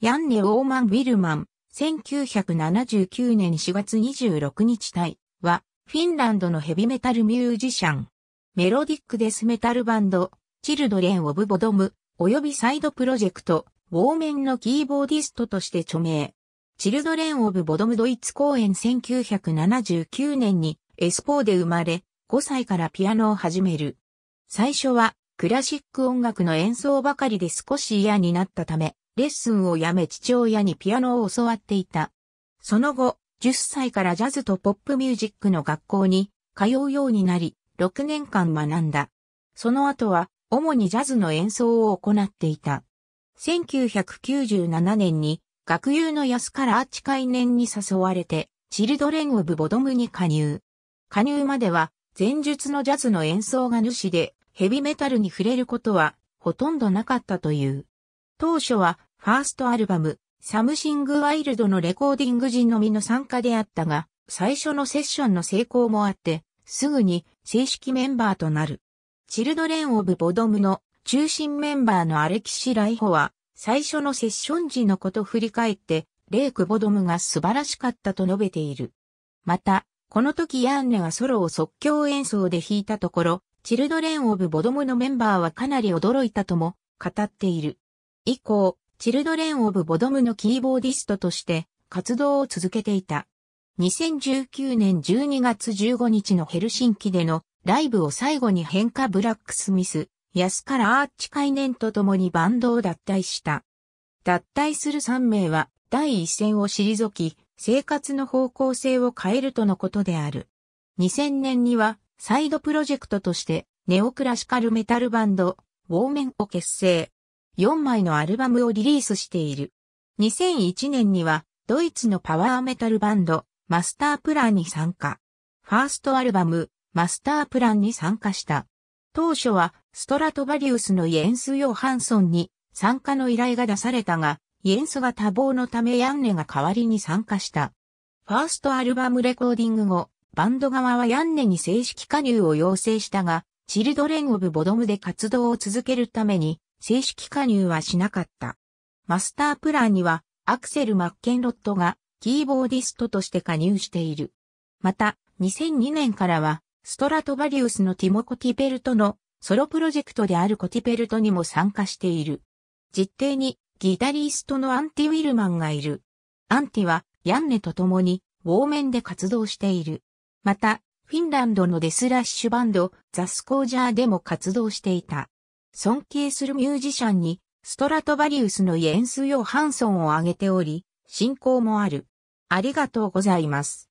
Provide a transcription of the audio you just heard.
ヤンネ・オーマン・ウィルマン、1979年4月26日隊は、フィンランドのヘビメタルミュージシャン。メロディックデスメタルバンド、チルドレン・オブ・ボドム、及びサイドプロジェクト、ウォーメンのキーボーディストとして著名。チルドレン・オブ・ボドムドイツ公演1979年にエスポーで生まれ、5歳からピアノを始める。最初はクラシック音楽の演奏ばかりで少し嫌になったため、レッスンをやめ父親にピアノを教わっていた。その後、10歳からジャズとポップミュージックの学校に通うようになり、6年間学んだ。その後は、主にジャズの演奏を行っていた。1997年に、学友の安からアーチ会年に誘われて、チルドレン・オブ・ボドムに加入。加入までは、前述のジャズの演奏が主で、ヘビメタルに触れることは、ほとんどなかったという。当初は、ファーストアルバム、サムシングワイルドのレコーディング時のみの参加であったが、最初のセッションの成功もあって、すぐに正式メンバーとなる。チルドレン・オブ・ボドムの中心メンバーのアレキシ・ライホは、最初のセッション時のこと振り返って、レイク・ボドムが素晴らしかったと述べている。また、この時ヤンネがソロを即興演奏で弾いたところ、チルドレン・オブ・ボドムのメンバーはかなり驚いたとも語っている。以降、チルドレン・オブ・ボドムのキーボーディストとして活動を続けていた。2019年12月15日のヘルシンキでのライブを最後に変化ブラックスミス、安からアーチネンと共にバンドを脱退した。脱退する3名は第一線を退き、生活の方向性を変えるとのことである。2000年にはサイドプロジェクトとしてネオクラシカルメタルバンド、ウォーメンを結成。4枚のアルバムをリリースしている。2001年には、ドイツのパワーメタルバンド、マスタープランに参加。ファーストアルバム、マスタープランに参加した。当初は、ストラトバリウスのイエンス・ヨハンソンに参加の依頼が出されたが、イエンスが多忙のためヤンネが代わりに参加した。ファーストアルバムレコーディング後、バンド側はヤンネに正式加入を要請したが、チルドレン・オブ・ボドムで活動を続けるために、正式加入はしなかった。マスタープランにはアクセル・マッケンロットがキーボーディストとして加入している。また、2002年からはストラトバリウスのティモ・コティペルトのソロプロジェクトであるコティペルトにも参加している。実定にギタリストのアンティ・ウィルマンがいる。アンティはヤンネと共にウォーメンで活動している。また、フィンランドのデスラッシュバンド、ザ・スコージャーでも活動していた。尊敬するミュージシャンに、ストラトバリウスのイエンス・ヨハンソンを挙げており、信仰もある。ありがとうございます。